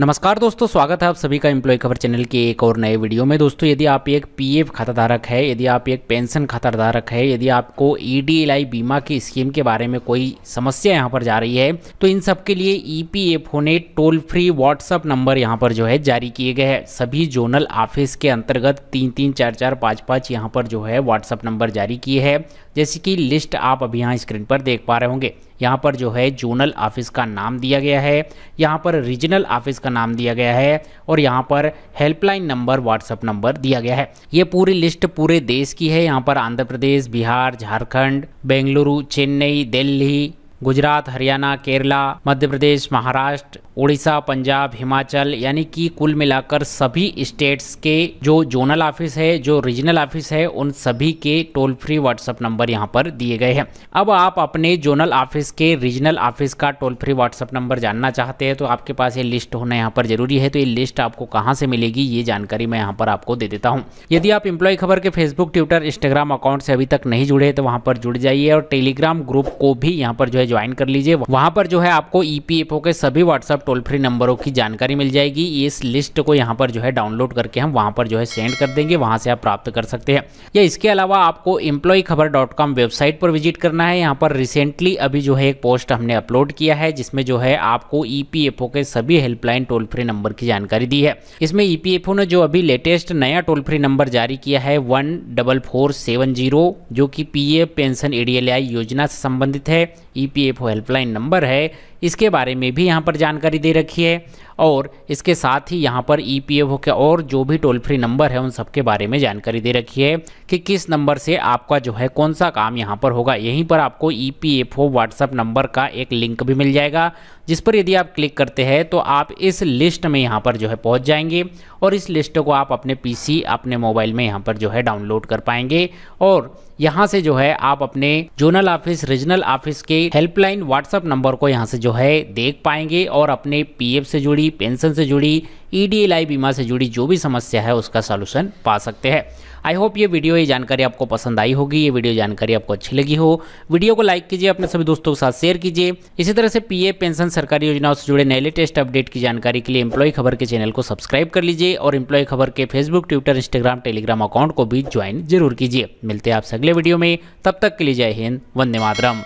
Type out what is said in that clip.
नमस्कार दोस्तों स्वागत है आप सभी का एम्प्लॉय खबर चैनल के एक और नए वीडियो में दोस्तों यदि आप एक पीएफ खाता धारक है यदि आप एक पेंशन खाता धारक है यदि आपको ईडीएलआई e बीमा की स्कीम के बारे में कोई समस्या यहां पर जा रही है तो इन सब के लिए ईपीएफओ ने टोल फ्री व्हाट्सअप नंबर यहाँ पर जो है जारी किए गए हैं सभी जोनल ऑफिस के अंतर्गत तीन तीन चार चार पाँच पाँच यहाँ पर जो है व्हाट्सअप नंबर जारी किए है जैसे कि लिस्ट आप अभी यहाँ स्क्रीन पर देख पा रहे होंगे यहाँ पर जो है जोनल ऑफिस का नाम दिया गया है यहाँ पर रीजनल ऑफिस का का नाम दिया गया है और यहाँ पर हेल्पलाइन नंबर व्हाट्सअप नंबर दिया गया है ये पूरी लिस्ट पूरे देश की है यहाँ पर आंध्र प्रदेश बिहार झारखंड बेंगलुरु चेन्नई दिल्ली गुजरात हरियाणा केरला मध्य प्रदेश महाराष्ट्र उड़ीसा पंजाब हिमाचल यानी कि कुल मिलाकर सभी स्टेट्स के जो जोनल ऑफिस है जो रीजनल ऑफिस है उन सभी के टोल फ्री व्हाट्सअप नंबर यहाँ पर दिए गए हैं अब आप अपने जोनल ऑफिस के रीजनल ऑफिस का टोल फ्री व्हाट्सअप नंबर जानना चाहते हैं तो आपके पास ये लिस्ट होना यहाँ पर जरूरी है तो ये लिस्ट आपको कहाँ से मिलेगी ये जानकारी मैं यहाँ पर आपको दे देता हूँ यदि आप इम्प्लॉय खबर के फेसबुक ट्विटर इंस्टाग्राम अकाउंट से अभी तक नहीं जुड़े तो वहाँ पर जुड़ जाइए और टेलीग्राम ग्रुप को भी यहाँ पर जो है ज्वाइन कर लीजिए वहाँ पर जो है आपको ई के सभी व्हाट्सअप आप टोल फ्री नंबरों की जानकारी मिल जाएगी इस लिस्ट को यहाँ पर जो है डाउनलोड करके हम वहाँ पर जो है सेंड कर देंगे वहाँ से आप प्राप्त कर सकते हैं या इसके अलावा आपको एम्प्लॉय खबर डॉट कॉम वेबसाइट पर विजिट करना है यहाँ पर रिसेंटली अभी जो है एक पोस्ट हमने अपलोड किया है जिसमें जो है आपको ई e के सभी हेल्पलाइन टोल फ्री नंबर की जानकारी दी है इसमें ई e ने जो अभी लेटेस्ट नया टोल फ्री नंबर जारी किया है one double four seven zero जो कि पी पेंशन एडीएलआई योजना से संबंधित है ई हेल्पलाइन नंबर है इसके बारे में भी यहाँ पर जानकारी दे रखी है और इसके साथ ही यहाँ पर ई पी एफ के और जो भी टोल फ्री नंबर है उन सब के बारे में जानकारी दे रखी है कि किस नंबर से आपका जो है कौन सा काम यहाँ पर होगा यहीं पर आपको E P F O WhatsApp number का एक लिंक भी मिल जाएगा जिस पर यदि आप क्लिक करते हैं तो आप इस लिस्ट में यहाँ पर जो है पहुँच जाएंगे और इस लिस्ट को आप अपने सी अपने मोबाइल में यहाँ पर जो है डाउनलोड कर पाएंगे और यहाँ से जो है आप अपने जोनल ऑफिस रीजनल ऑफिस के हेल्पलाइन व्हाट्सएप नंबर को यहाँ से जो है देख पाएंगे और अपने पीएफ से जुड़ी जुड़ी पेंशन से जुड़ी ईडीएलआई e बीमा से जुड़ी जो भी समस्या है उसका सोल्यूशन पा सकते हैं आई होप ये वीडियो ये जानकारी आपको पसंद आई होगी ये वीडियो जानकारी आपको अच्छी लगी हो वीडियो को लाइक कीजिए अपने सभी दोस्तों के साथ शेयर कीजिए इसी तरह से पीए पेंशन सरकारी योजनाओं से जुड़े नए लेटेस्ट अपडेट की जानकारी के लिए एम्प्लॉय खबर के चैनल को सब्सक्राइब कर लीजिए और एम्प्लॉय खबर के Facebook Twitter Instagram Telegram account को भी ज्वाइन जरूर कीजिए मिलते हैं आपसे अगले वीडियो में तब तक के लिए जय हिंद वंदे मातरम